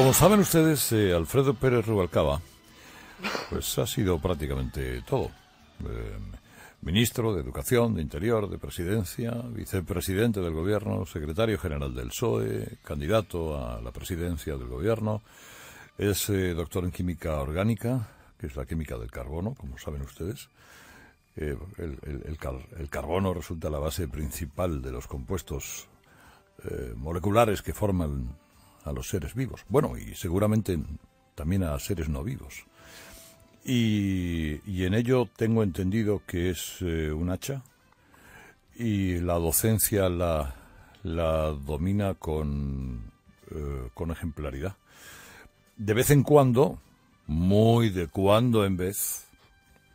Como saben ustedes, eh, Alfredo Pérez Rubalcaba pues ha sido prácticamente todo. Em, ministro de Educación, de Interior, de Presidencia, vicepresidente del Gobierno, secretario general del PSOE, candidato a la presidencia del Gobierno. Es eh, doctor en Química Orgánica, que es la química del carbono, como saben ustedes. Eh, el, el, carbono resulta la base principal de los compuestos moleculares que forman a los seres vivos. Bueno, y seguramente también a seres no vivos. Y, en ello tengo entendido que es eh, un hacha y la docencia la, la domina con, eh, con ejemplaridad. De vez en cuando, muy de cuando en vez,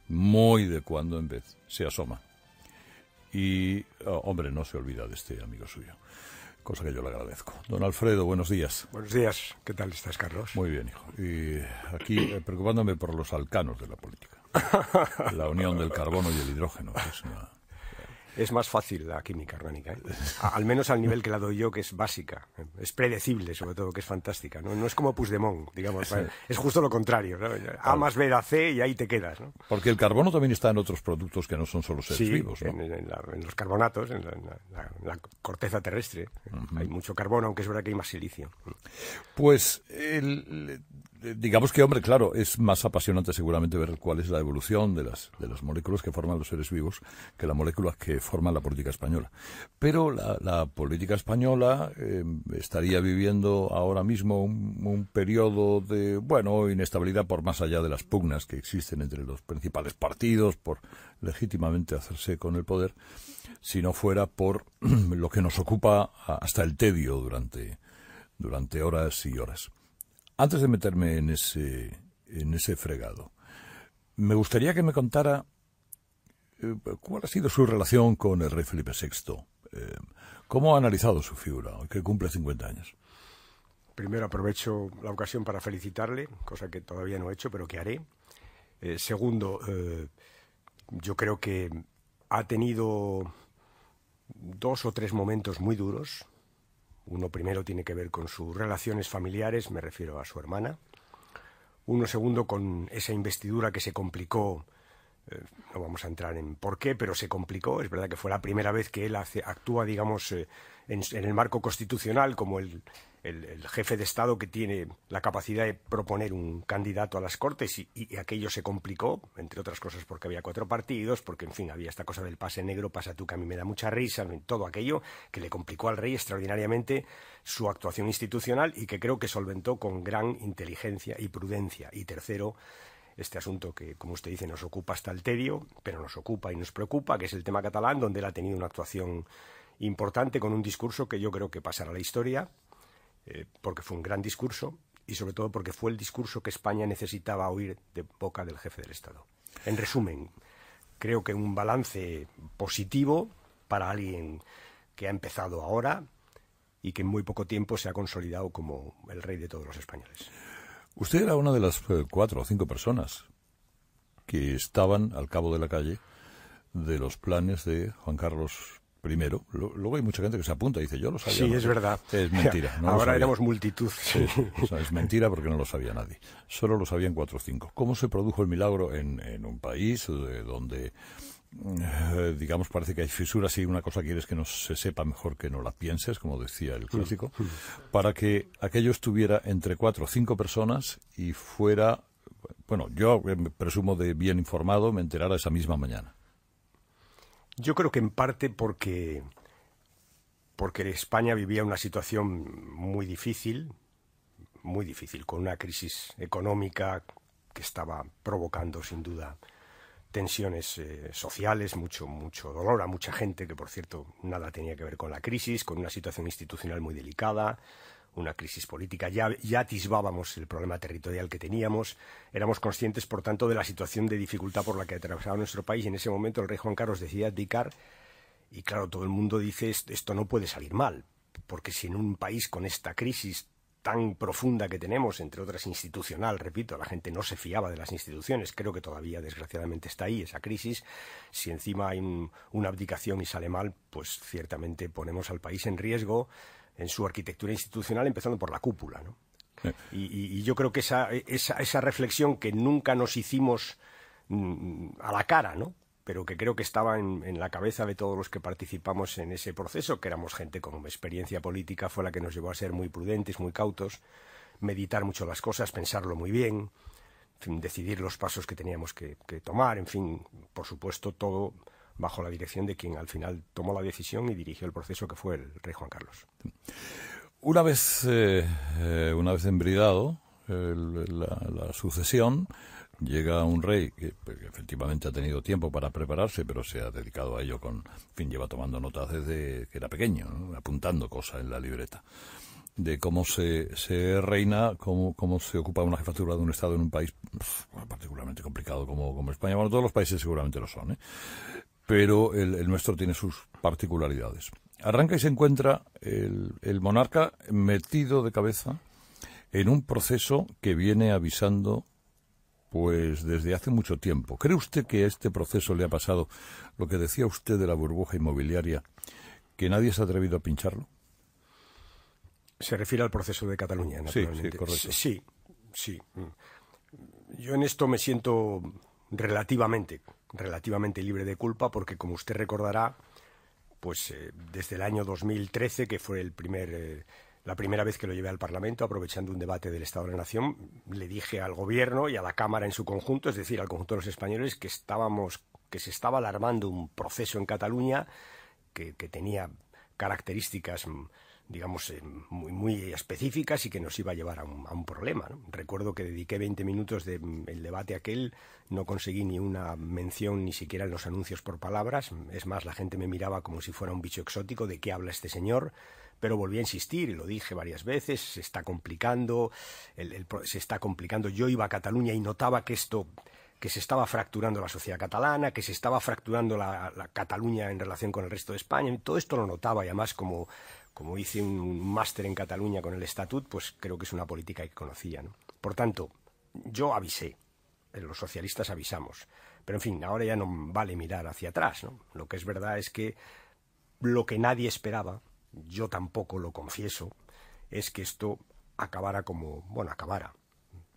muy de cuando en vez, se asoma. Y, oh, hombre, no se olvida de este amigo suyo cosa que yo le agradezco. Don Alfredo, buenos días. Buenos días, ¿qué tal estás, Carlos? Muy bien, hijo. Y aquí eh, preocupándome por los alcanos de la política. La unión del carbono y el hidrógeno. Es es más fácil la química orgánica, ¿eh? al menos al nivel que la doy yo, que es básica. ¿eh? Es predecible, sobre todo, que es fantástica. No, no es como Puigdemont, digamos. Es justo lo contrario. A más B da C y ahí te quedas. ¿no? Porque el carbono también está en otros productos que no son solo seres vivos. En, en, los carbonatos, en la, corteza terrestre. Hay mucho carbono, aunque es verdad que hay más silicio. Pues el, eh, digamos que, hombre, claro, es más apasionante seguramente ver cuál es la evolución de las, de moléculas que forman los seres vivos que las moléculas que forman la política española. Pero la, la política española eh, estaría viviendo ahora mismo un, un, periodo de, bueno, inestabilidad por más allá de las pugnas que existen entre los principales partidos por legítimamente hacerse con el poder, si no fuera por lo que nos ocupa hasta el tedio durante, durante horas y horas. Antes de meterme en ese, fregado, me gustaría que me contara eh, cuál ha sido su relación con el rey Felipe VI. Eh, ¿Cómo ha analizado su figura, que cumple 50 años? Primero aprovecho la ocasión para felicitarle, cosa que todavía no he hecho, pero que haré. Eh, segundo, yo creo que ha tenido dos o tres momentos muy duros uno primero tiene que ver con sus relaciones familiares, me refiero a su hermana. Uno segundo con esa investidura que se complicó, eh, no vamos a entrar en por qué, pero se complicó. Es verdad que fue la primera vez que él hace, actúa, digamos, eh, en, el marco constitucional como el, jefe de Estado que tiene la capacidad de proponer un candidato a las Cortes y, aquello se complicó, entre otras cosas porque había cuatro partidos, porque en fin, había esta cosa del pase negro, pasa tú que a mí me da mucha risa, todo aquello que le complicó al rey extraordinariamente su actuación institucional y que creo que solventó con gran inteligencia y prudencia. Y tercero, este asunto que, como usted dice, nos ocupa hasta el tedio, pero nos ocupa y nos preocupa, que es el tema catalán, donde él ha tenido una actuación importante con un discurso que yo creo que pasará a la historia, eh, porque fue un gran discurso y sobre todo porque fue el discurso que España necesitaba oír de boca del jefe del Estado. En resumen, creo que un balance positivo para alguien que ha empezado ahora y que en muy poco tiempo se ha consolidado como el rey de todos los españoles. Usted era una de las eh, cuatro o cinco personas que estaban al cabo de la calle de los planes de Juan Carlos primero. Luego hay mucha gente que se apunta y dice, yo lo sabía. Sí, es verdad. Es mentira. Ahora éramos multitud. es mentira porque no lo sabía nadie. Solo lo sabían cuatro o cinco. ¿Cómo se produjo el milagro en, un país eh, donde eh, digamos, parece que hay fisuras y una cosa quieres que no se sepa mejor que no la pienses, como decía el clásico, para que aquello estuviera entre cuatro o cinco personas y fuera, bueno, yo eh, presumo de bien informado, me enterara esa misma mañana. Yo creo que en parte porque, porque España vivía una situación muy difícil, muy difícil, con una crisis económica que estaba provocando sin duda tensiones eh, sociales, mucho, mucho dolor a mucha gente, que por cierto nada tenía que ver con la crisis, con una situación institucional muy delicada, una crisis política. Ya, ya atisbábamos el problema territorial que teníamos, éramos conscientes, por tanto, de la situación de dificultad por la que atravesaba nuestro país en ese momento el rey Juan Carlos decidió abdicar y, claro, todo el mundo dice esto no puede salir mal, porque si en un país con esta crisis tan profunda que tenemos, entre otras institucional, repito, la gente no se fiaba de las instituciones, creo que todavía desgraciadamente está ahí esa crisis, si encima hay una abdicación y sale mal, pues ciertamente ponemos al país en riesgo, en su arquitectura institucional, empezando por la cúpula. ¿no? Y, yo creo que esa, esa, esa, reflexión que nunca nos hicimos mm, a la cara, ¿no? pero que creo que estaba en, la cabeza de todos los que participamos en ese proceso, que éramos gente con experiencia política, fue la que nos llevó a ser muy prudentes, muy cautos, meditar mucho las cosas, pensarlo muy bien, decidir los pasos que teníamos que tomar, en fin, por supuesto, todo bajo la dirección de quien al final tomó la decisión y dirigió el proceso, que fue el rey Juan Carlos. Una vez, eh, eh, una vez embridado la, sucesión, llega un rey pues, que, efectivamente ha tenido tiempo para prepararse, pero se ha dedicado a ello con, fin, lleva tomando notas desde que era pequeño, apuntando cosas en la libreta de cómo se, se reina, cómo, cómo, se ocupa una jefatura de un Estado en un país particularmente complicado como, como España. Bueno, todos los países seguramente lo son, ¿eh? pero el, nuestro tiene sus particularidades. Arranca y se encuentra el, monarca metido de cabeza en un proceso que viene avisando pues desde hace mucho tiempo. ¿Cree usted que a este proceso le ha pasado lo que decía usted de la burbuja inmobiliaria, que nadie se ha atrevido a pincharlo? Se refiere al proceso de Cataluña, naturalmente. Sí, Sí, sí. Mm. Yo en esto me siento relativamente relativamente libre de culpa porque, como usted recordará, pues eh, desde el año 2013, que fue el primer, eh, la primera vez que lo llevé al Parlamento, aprovechando un debate del Estado de la Nación, le dije al Gobierno y a la Cámara en su conjunto, es decir, al conjunto de los españoles, que, estábamos, que se estaba alarmando un proceso en Cataluña que tenía características mm, digamos, eh, muy, muy específicas y que nos iba a llevar a un, a un problema. Recuerdo que dediqué 20 minutos del mm, debate aquel, no conseguí ni una mención ni siquiera en los anuncios por palabras, es más, la gente me miraba como si fuera un bicho exótico, ¿de qué habla este señor? Pero volví a insistir, y lo dije varias veces, se está complicando, se está complicando. Yo iba a Cataluña y notaba que esto que se estaba fracturando la sociedad catalana, que se estaba fracturando la, la Cataluña en relación con el resto de España. Todo esto lo notaba y además como, como hice un máster en Cataluña con el estatut, pues creo que es una política que conocía. ¿no? Por tanto, yo avisé, eh, los socialistas avisamos, pero en fin, ahora ya no vale mirar hacia atrás. ¿no? Lo que es verdad es que lo que nadie esperaba, yo tampoco lo confieso, es que esto acabara como, bueno, acabara,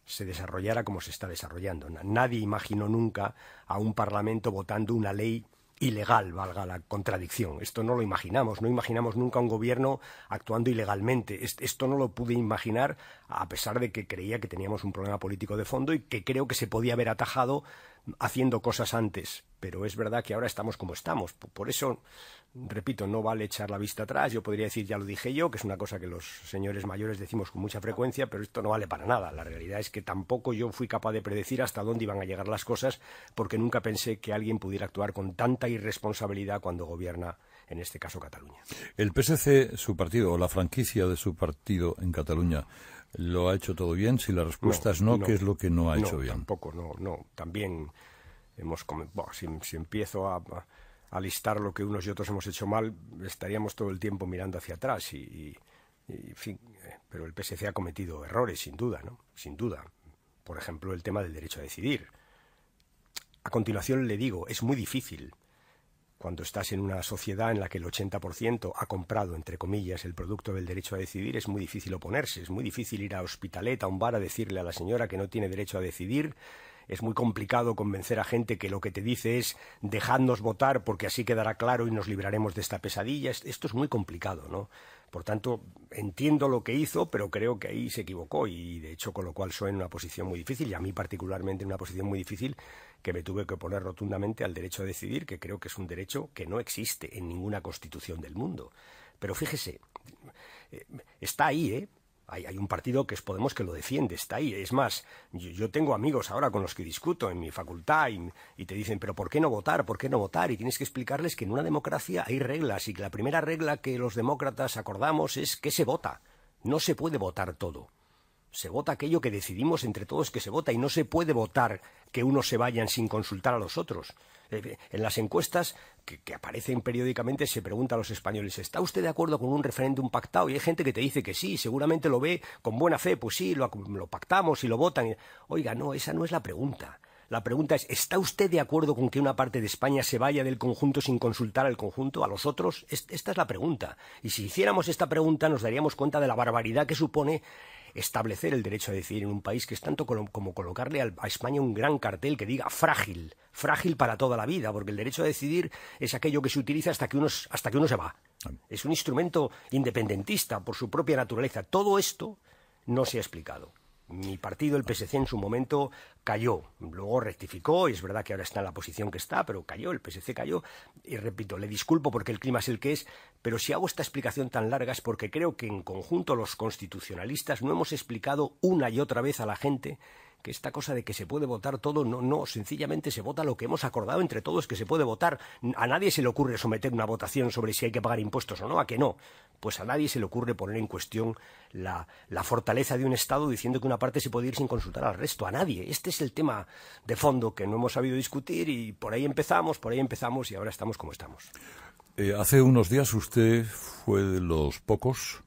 se desarrollara como se está desarrollando. Nadie imaginó nunca a un Parlamento votando una ley ilegal, valga la contradicción. Esto no lo imaginamos, no imaginamos nunca un gobierno actuando ilegalmente. Esto no lo pude imaginar a pesar de que creía que teníamos un problema político de fondo y que creo que se podía haber atajado haciendo cosas antes, pero es verdad que ahora estamos como estamos. Por eso, repito, no vale echar la vista atrás. Yo podría decir, ya lo dije yo, que es una cosa que los señores mayores decimos con mucha frecuencia, pero esto no vale para nada. La realidad es que tampoco yo fui capaz de predecir hasta dónde iban a llegar las cosas, porque nunca pensé que alguien pudiera actuar con tanta irresponsabilidad cuando gobierna, en este caso, Cataluña. El PSC, su partido, o la franquicia de su partido en Cataluña, ¿Lo ha hecho todo bien? Si la respuesta es no, ¿qué es lo que no ha hecho bien? Tampoco, no, no. También hemos. si, empiezo a, a, listar lo que unos y otros hemos hecho mal, estaríamos todo el tiempo mirando hacia atrás y fin, eh, pero el PSC ha cometido errores, sin duda, ¿no? Sin duda. Por ejemplo, el tema del derecho a decidir. A continuación le digo, es muy difícil cuando estás en una sociedad en la que el 80% ha comprado, entre comillas, el producto del derecho a decidir, es muy difícil oponerse, es muy difícil ir a Hospitalet, a un bar, a decirle a la señora que no tiene derecho a decidir, es muy complicado convencer a gente que lo que te dice es dejadnos votar porque así quedará claro y nos libraremos de esta pesadilla. Esto es muy complicado, ¿no? Por tanto, entiendo lo que hizo, pero creo que ahí se equivocó y de hecho con lo cual soy en una posición muy difícil y a mí particularmente en una posición muy difícil que me tuve que poner rotundamente al derecho a decidir, que creo que es un derecho que no existe en ninguna constitución del mundo. Pero fíjese, eh, está ahí, ¿eh? Hay, un partido que es Podemos que lo defiende, está ahí. Es más, yo, tengo amigos ahora con los que discuto en mi facultad y, y, te dicen, pero ¿por qué no votar? ¿Por qué no votar? Y tienes que explicarles que en una democracia hay reglas y que la primera regla que los demócratas acordamos es que se vota. No se puede votar todo. Se vota aquello que decidimos entre todos que se vota y no se puede votar que unos se vayan sin consultar a los otros. En las encuestas que, aparecen periódicamente se pregunta a los españoles, ¿está usted de acuerdo con un referéndum pactado? Y hay gente que te dice que sí, seguramente lo ve con buena fe, pues sí, lo pactamos y lo votan. Oiga, no, esa no es la pregunta. La pregunta es, ¿está usted de acuerdo con que una parte de España se vaya del conjunto sin consultar al conjunto, a los otros? Esta es la pregunta. Y si hiciéramos esta pregunta nos daríamos cuenta de la barbaridad que supone establecer el derecho a decidir en un país, que es tanto como colocarle a España un gran cartel que diga frágil, frágil para toda la vida, porque el derecho a decidir es aquello que se utiliza hasta que uno, hasta que uno se va. Ah. Es un instrumento independentista por su propia naturaleza. Todo esto no se ha explicado mi partido, el PSC, en su momento cayó. Luego rectificó, y es verdad que ahora está en la posición que está, pero cayó, el PSC cayó. Y repito, le disculpo porque el clima es el que es, pero si hago esta explicación tan larga es porque creo que en conjunto los constitucionalistas no hemos explicado una y otra vez a la gente que esta cosa de que se puede votar todo, no, no, sencillamente se vota lo que hemos acordado entre todos que se puede votar. A nadie se le ocurre someter una votación sobre si hay que pagar impuestos o no, a que no. Pues a nadie se le ocurre poner en cuestión la, la fortaleza de un Estado diciendo que una parte se puede ir sin consultar al resto, a nadie. Este es el tema de fondo que no hemos sabido discutir y por ahí empezamos, por ahí empezamos y ahora estamos como estamos. Eh, hace unos días usted fue de los pocos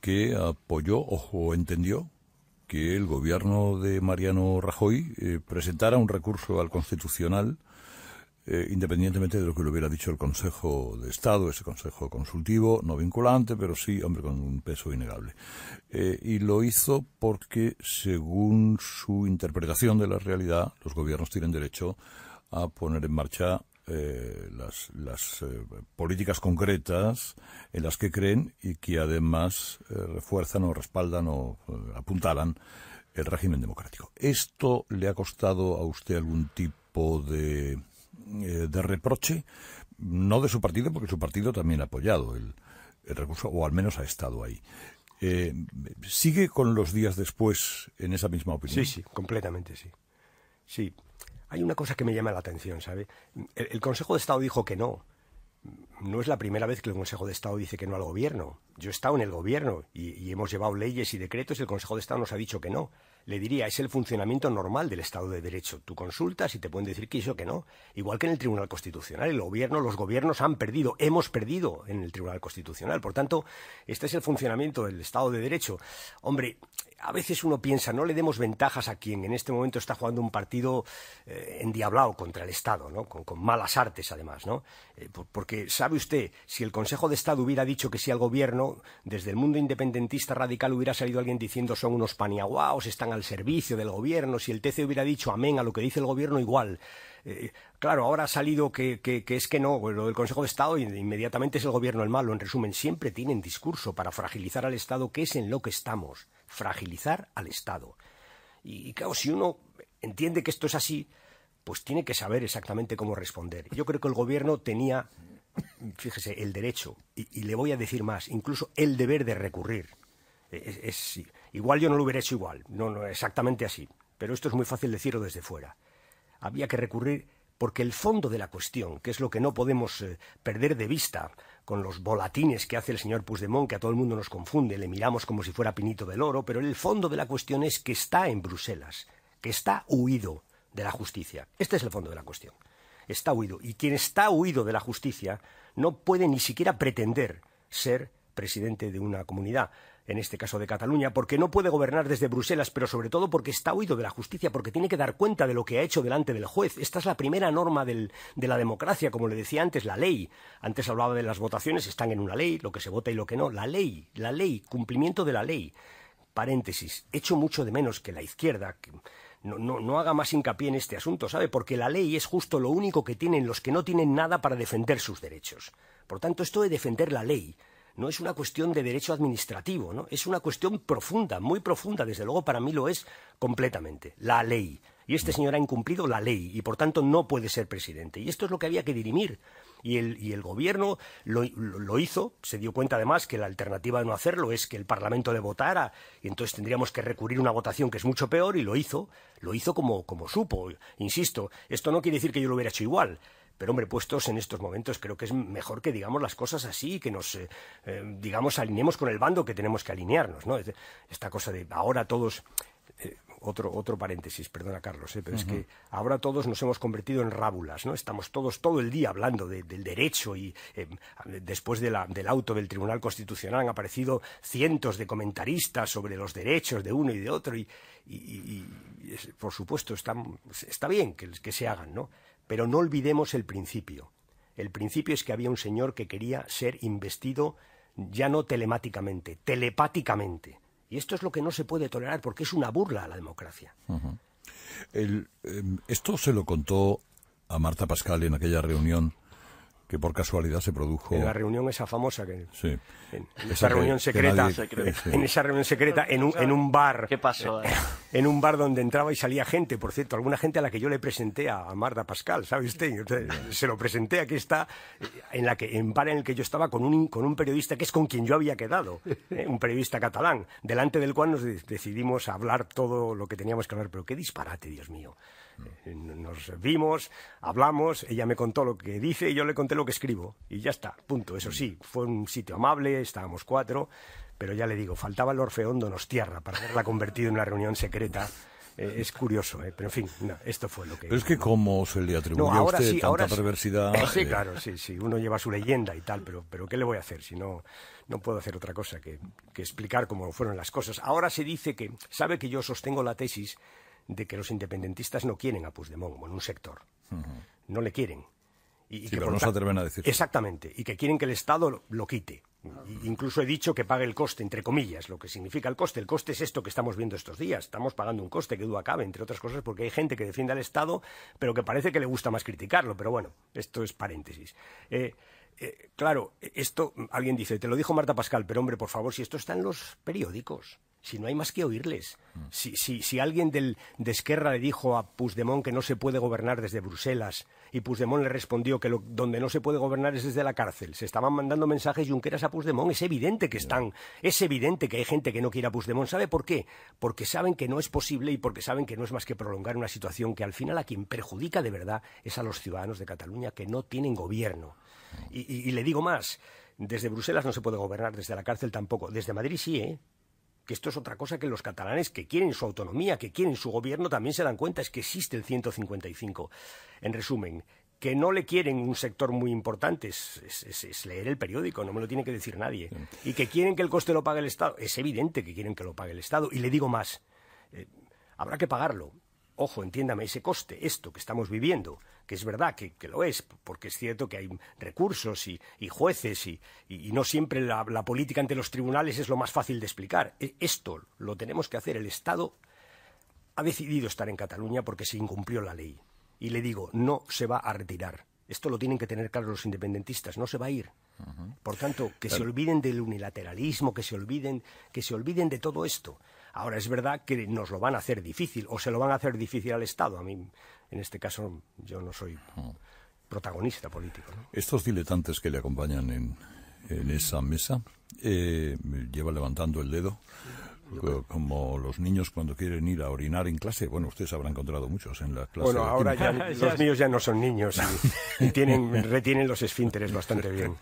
que apoyó o entendió que el gobierno de Mariano Rajoy eh, presentara un recurso al Constitucional, eh, independientemente de lo que lo hubiera dicho el Consejo de Estado, ese Consejo consultivo, no vinculante, pero sí, hombre, con un peso innegable. Eh, y lo hizo porque, según su interpretación de la realidad, los gobiernos tienen derecho a poner en marcha eh, las, eh, políticas concretas en las que creen y que además eh, refuerzan o respaldan o apuntalan el régimen democrático. ¿Esto le ha costado a usted algún tipo de, reproche? No de su partido, porque su partido también ha apoyado el, recurso, o al menos ha estado ahí. ¿Sigue con los días después en esa misma opinión? Sí, sí, completamente sí. Sí, hay una cosa que me llama la atención, ¿sabe? El, Consejo de Estado dijo que no. No es la primera vez que el Consejo de Estado dice que no al gobierno. Yo he estado en el gobierno y hemos llevado leyes y decretos y el Consejo de Estado nos ha dicho que no le diría, es el funcionamiento normal del Estado de Derecho. Tú consultas y te pueden decir que o que no. Igual que en el Tribunal Constitucional, el gobierno, los gobiernos han perdido, hemos perdido en el Tribunal Constitucional. Por tanto, este es el funcionamiento del Estado de Derecho. Hombre, a veces uno piensa, no le demos ventajas a quien en este momento está jugando un partido eh, endiablado contra el Estado, ¿no? Con, malas artes, además, eh, porque, ¿sabe usted? Si el Consejo de Estado hubiera dicho que sí al gobierno, desde el mundo independentista radical hubiera salido alguien diciendo son unos paniaguaos, están al servicio del gobierno, si el TC hubiera dicho amén a lo que dice el gobierno, igual. Eh, claro, ahora ha salido que, es que no, lo del Consejo de Estado inmediatamente es el gobierno el malo. En resumen, siempre tienen discurso para fragilizar al Estado, que es en lo que estamos, fragilizar al Estado. Y, claro, si uno entiende que esto es así, pues tiene que saber exactamente cómo responder. Yo creo que el gobierno tenía, fíjese, el derecho, y, le voy a decir más, incluso el deber de recurrir. E, e, es, es, Igual yo no lo hubiera hecho igual, no, no exactamente así, pero esto es muy fácil decirlo desde fuera. Había que recurrir porque el fondo de la cuestión, que es lo que no podemos eh, perder de vista con los volatines que hace el señor Puigdemont, que a todo el mundo nos confunde, le miramos como si fuera Pinito del Oro, pero el fondo de la cuestión es que está en Bruselas, que está huido de la justicia. Este es el fondo de la cuestión. Está huido. Y quien está huido de la justicia no puede ni siquiera pretender ser presidente de una comunidad, en este caso de Cataluña, porque no puede gobernar desde Bruselas, pero sobre todo porque está huido de la justicia, porque tiene que dar cuenta de lo que ha hecho delante del juez. Esta es la primera norma de la democracia, como le decía antes, la ley. Antes hablaba de las votaciones, están en una ley, lo que se vota y lo que no. La ley, la ley, cumplimiento de la ley. Paréntesis, Hecho mucho de menos que la izquierda. no, no, no, haga más hincapié en este asunto, ¿sabe? Porque la ley es justo lo único que tienen los que no tienen nada para defender sus derechos. Por tanto, esto de defender la ley, no es una cuestión de derecho administrativo, ¿no? es una cuestión profunda, muy profunda, desde luego para mí lo es completamente, la ley. Y este mm. señor ha incumplido la ley y por tanto no puede ser presidente. Y esto es lo que había que dirimir. Y el, y el gobierno lo, hizo, se dio cuenta además que la alternativa de no hacerlo es que el Parlamento le votara y entonces tendríamos que recurrir a una votación que es mucho peor y lo hizo, lo hizo como supo. Insisto, esto no quiere decir que yo lo hubiera hecho igual. Pero hombre, puestos en estos momentos, creo que es mejor que digamos las cosas así, que nos, eh, eh, digamos, alineemos con el bando que tenemos que alinearnos, ¿no? Esta cosa de ahora todos... Eh, otro, otro paréntesis, perdona Carlos, pero es que ahora todos nos hemos convertido en rábulas, ¿no? Estamos todos todo el día hablando del derecho y después del auto del Tribunal Constitucional han aparecido cientos de comentaristas sobre los derechos de uno y de otro y, por supuesto está, está bien que, que se hagan, ¿no? Pero no olvidemos el principio. El principio es que había un señor que quería ser investido ya no telemáticamente, telepáticamente. Y esto es lo que no se puede tolerar porque es una burla a la democracia. Em, esto se lo contó a Marta Pascal en aquella reunión que por casualidad se produjo. En la reunión esa famosa que. Sí. En, esa, reunión secreta. En esa reunión secreta, en un, en un bar. ¿Qué pasó? en un bar donde entraba y salía gente, por cierto, alguna gente a la que yo le presenté a, Marta Pascal, ¿sabe usted? Se lo presenté, aquí está, en la que, en bar en el que yo estaba con un, con un periodista que es con quien yo había quedado, ¿eh? un periodista catalán, delante del cual nos decidimos hablar todo lo que teníamos que hablar, pero qué disparate, Dios mío. Mm. Eh, nos vimos, hablamos, ella me contó lo que dice y yo le conté lo que escribo. Y ya está, punto. Eso mm. sí, fue un sitio amable, estábamos cuatro, pero ya le digo, faltaba el Orfeón Donostiarra para haberla convertido en una reunión secreta. Eh, es curioso, eh, pero en fin, esto fue lo que... Pero es que cómo se le atribuye a usted tanta perversidad... Sí, eh. claro, sí, sí, uno lleva su leyenda y tal, pero, pero ¿qué le voy a hacer si no, no puedo hacer otra cosa que, explicar cómo fueron las cosas? Ahora se dice que, sabe que yo sostengo la tesis de que los independentistas no quieren a Puigdemont en un sector, no le quieren. pero no se atreven a decir. Exactamente, y que quieren que el Estado lo quite. Incluso he dicho que pague el coste, entre comillas, lo que significa el coste. El coste es esto que estamos viendo estos días. Estamos pagando un coste, que duda cabe, entre otras cosas, porque hay gente que defiende al Estado, pero que parece que le gusta más criticarlo. Pero bueno, esto es paréntesis. Eh, eh, claro, esto, alguien dice, te lo dijo Marta Pascal, pero hombre, por favor, si esto está en los periódicos si no hay más que oírles. Mm. Si, alguien del, de Esquerra le dijo a Puigdemont que no se puede gobernar desde Bruselas y Puigdemont le respondió que donde no se puede gobernar es desde la cárcel, se estaban mandando mensajes yunqueras a Puigdemont, es evidente que están, es evidente que hay gente que no quiere a Puigdemont. ¿Sabe por qué? Porque saben que no es posible y porque saben que no es más que prolongar una situación que al final a quien perjudica de verdad es a los ciudadanos de Cataluña que no tienen gobierno. Mm. y le digo más, desde Bruselas no se puede gobernar, desde la cárcel tampoco. Desde Madrid sí, ¿eh? que esto es otra cosa que los catalanes que quieren su autonomía, que quieren su gobierno, también se dan cuenta, es que existe el 155. En resumen, que no le quieren un sector muy importante es, leer el periódico, no me lo tiene que decir nadie. Y que quieren que el coste lo pague el Estado, es evidente que quieren que lo pague el Estado. Y le digo más, eh, habrá que pagarlo ojo, entiéndame, ese coste, esto que estamos viviendo, que es verdad que, lo es, porque es cierto que hay recursos y, jueces y, no siempre la, política ante los tribunales es lo más fácil de explicar. E, esto lo tenemos que hacer. El Estado ha decidido estar en Cataluña porque se incumplió la ley. Y le digo, no se va a retirar. Esto lo tienen que tener claro los independentistas, no se va a ir. Por tanto, que se olviden del unilateralismo, que se olviden, que se olviden de todo esto. Ahora es verdad que nos lo van a hacer difícil o se lo van a hacer difícil al Estado. A mí, en este caso, yo no soy mm. protagonista político. Estos diletantes que le acompañan en, en esa mesa, eh, lleva levantando el dedo como los niños cuando quieren ir a orinar en clase. Bueno, ustedes habrán encontrado muchos en la clase. Bueno, ahora ya los niños ya no son niños y, tienen, retienen los esfínteres bastante bien.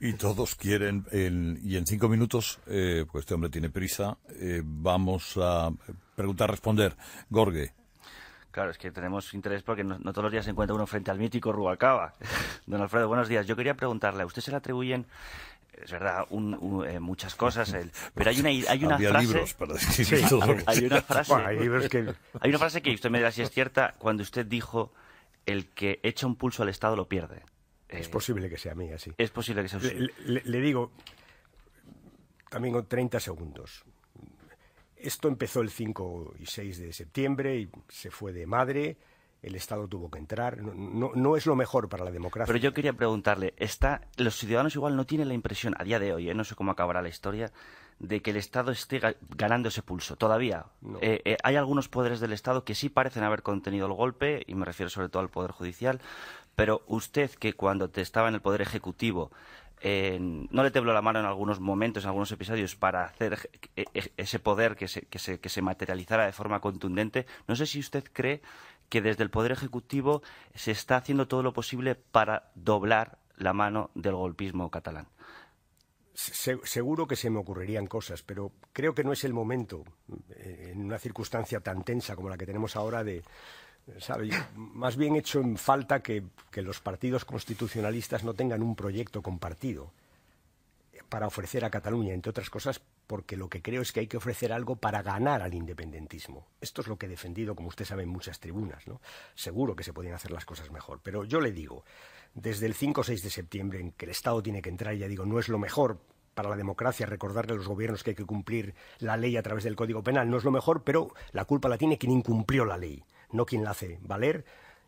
y todos quieren, y en cinco minutos, eh, pues este hombre tiene prisa, eh, vamos a preguntar-responder. Gorge. Claro, es que tenemos interés porque no, todos los días se encuentra uno frente al mítico Rubalcaba. Don Alfredo, buenos días. Yo quería preguntarle, ¿a usted se le atribuyen es verdad, eh, muchas cosas. pero hay una, hay frase. Libros para hay, una frase. que... hay una frase que usted me dirá si es cierta cuando usted dijo: el que echa un pulso al Estado lo pierde. Es eh, posible que sea mí, así. Es posible que sea usted. Le, le digo, también con 30 segundos. Esto empezó el 5 y 6 de septiembre y se fue de madre el Estado tuvo que entrar. No, es lo mejor para la democracia. Pero yo quería preguntarle, está, los ciudadanos igual no tienen la impresión, a día de hoy, eh, no sé cómo acabará la historia, de que el Estado esté ganando ese pulso. Todavía eh, eh, hay algunos poderes del Estado que sí parecen haber contenido el golpe, y me refiero sobre todo al Poder Judicial, pero usted que cuando te estaba en el Poder Ejecutivo no le tembló la mano en algunos momentos, en algunos episodios, para hacer e, e, ese poder que que, que se materializara de forma contundente. No sé si usted cree que desde el Poder Ejecutivo se está haciendo todo lo posible para doblar la mano del golpismo catalán. seguro que se me ocurrirían cosas, pero creo que no es el momento, eh, en una circunstancia tan tensa como la que tenemos ahora, de, más bien hecho en falta que los partidos constitucionalistas no tengan un proyecto compartido para ofrecer a Cataluña, entre otras cosas, porque lo que creo es que hay que ofrecer algo para ganar al independentismo. Esto es lo que he defendido, como usted sabe, en muchas tribunas. ¿no? Seguro que se podían hacer las cosas mejor, pero yo le digo, desde el 5 o 6 de septiembre, en que el Estado tiene que entrar, ya digo, no es lo mejor para la democracia recordarle a los gobiernos que hay que cumplir la ley a través del Código Penal. No es lo mejor, pero la culpa la tiene quien incumplió la ley, no quien la hace valer.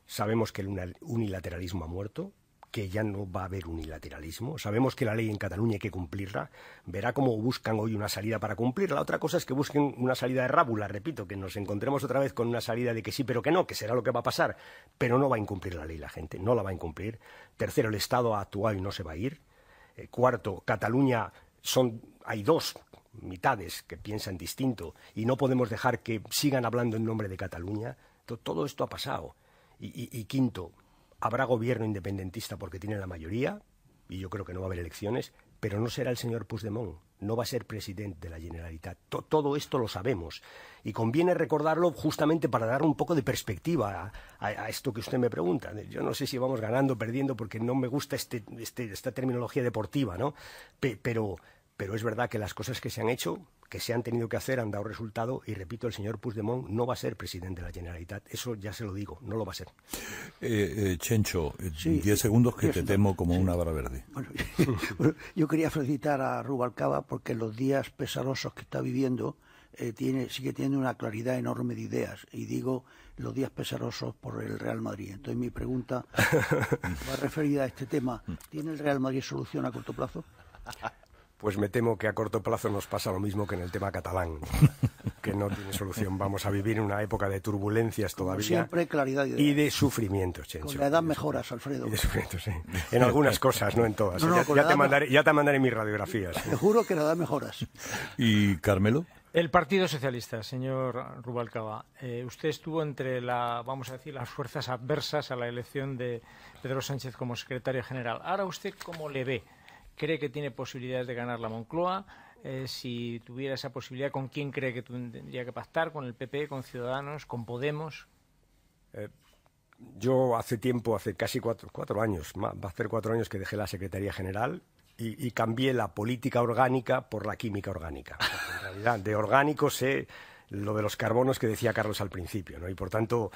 Sabemos que el unilateralismo ha muerto, que ya no va a haber unilateralismo. Sabemos que la ley en Cataluña hay que cumplirla. Verá cómo buscan hoy una salida para cumplirla. Otra cosa es que busquen una salida de rábula, repito, que nos encontremos otra vez con una salida de que sí, pero que no, que será lo que va a pasar. Pero no va a incumplir la ley la gente, no la va a incumplir. Tercero, el Estado ha actuado y no se va a ir. Eh, cuarto, Cataluña son, hay dos mitades que piensan distinto y no podemos dejar que sigan hablando en nombre de Cataluña. Todo esto ha pasado. y quinto, habrá gobierno independentista porque tiene la mayoría, y yo creo que no va a haber elecciones, pero no será el señor Puigdemont, no va a ser presidente de la Generalitat. todo esto lo sabemos y conviene recordarlo justamente para dar un poco de perspectiva a, esto que usted me pregunta. Yo no sé si vamos ganando o perdiendo porque no me gusta este, este, esta terminología deportiva, ¿no? pero es verdad que las cosas que se han hecho que se han tenido que hacer han dado resultado y repito, el señor Puigdemont no va a ser presidente de la Generalitat. Eso ya se lo digo, no lo va a ser. Eh, eh, Chencho, 10 eh, segundos que te temo como una vara verde. yo quería felicitar a Rubalcaba porque los días pesarosos que está viviendo tiene, sigue teniendo una claridad enorme de ideas. Y digo los días pesarosos por el Real Madrid. Entonces mi pregunta va referida a este tema. ¿Tiene el Real Madrid solución a corto plazo? pues me temo que a corto plazo nos pasa lo mismo que en el tema catalán, que no tiene solución. Vamos a vivir una época de turbulencias todavía. Siempre y de, sufrimiento, sufrimientos, Chencho. Con la edad mejoras, Alfredo. sí. En algunas cosas, no en todas. ya, te mandaré, mis radiografías. Te juro que la edad mejoras. ¿Y Carmelo? El Partido Socialista, señor Rubalcaba, eh, usted estuvo entre la, vamos a decir, las fuerzas adversas a la elección de Pedro Sánchez como secretario general. Ahora usted cómo le ve cree que tiene posibilidades de ganar la Moncloa. Eh, si tuviera esa posibilidad, ¿con quién cree que tendría que pactar? ¿Con el PP, con Ciudadanos, con Podemos? Eh, yo hace tiempo, hace casi cuatro, años, va a hacer cuatro años que dejé la Secretaría General y, cambié la política orgánica por la química orgánica. En realidad, de orgánico sé lo de los carbonos que decía Carlos al principio, ¿no? Y por tanto,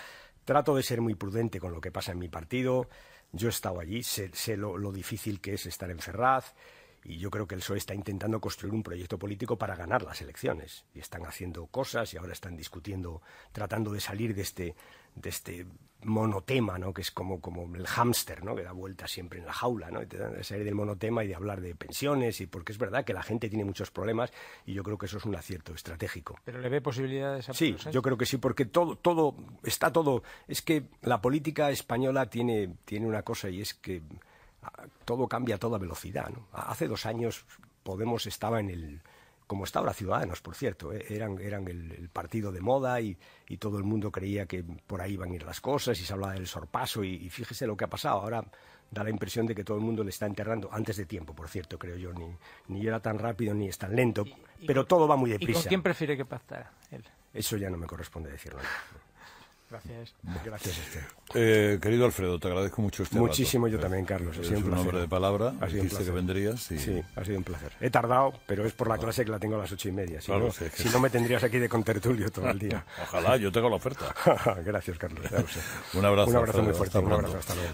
trato de ser muy prudente con lo que pasa en mi partido. Yo he estado allí, sé, lo, difícil que es estar en Ferraz y yo creo que el PSOE está intentando construir un proyecto político para ganar las elecciones. Y están haciendo cosas y ahora están discutiendo, tratando de salir de este, de este monotema, ¿no? Que es como, el hámster, ¿no? Que da vuelta siempre en la jaula, ¿no? Y de salir del monotema y de hablar de pensiones y porque es verdad que la gente tiene muchos problemas y yo creo que eso es un acierto estratégico. ¿Pero le ve posibilidades a Sí, yo creo que sí, porque todo, todo, está todo. Es que la política española tiene, una cosa y es que ah, todo cambia a toda velocidad, Hace dos años Podemos estaba en el como está ahora Ciudadanos, por cierto, eh, eran, eran el, partido de moda y, todo el mundo creía que por ahí iban a ir las cosas y se hablaba del sorpaso y, fíjese lo que ha pasado. Ahora da la impresión de que todo el mundo le está enterrando antes de tiempo, por cierto, creo yo. Ni, ni era tan rápido ni es tan lento, pero todo va muy deprisa. ¿Y con quién prefiere que pactara Eso ya no me corresponde decirlo. Gracias. Gracias, eh, querido Alfredo, te agradezco mucho este Muchísimo yo también, Carlos. siempre un, de palabra. Ha que vendrías. Sí, ha sido un placer. He tardado, pero es por la ah. clase que la tengo a las ocho y media. Si, no, si no, me tendrías aquí de contertulio todo el día. Ojalá, yo tengo la oferta. Gracias, Carlos. un abrazo. Un abrazo muy fuerte. Hasta luego.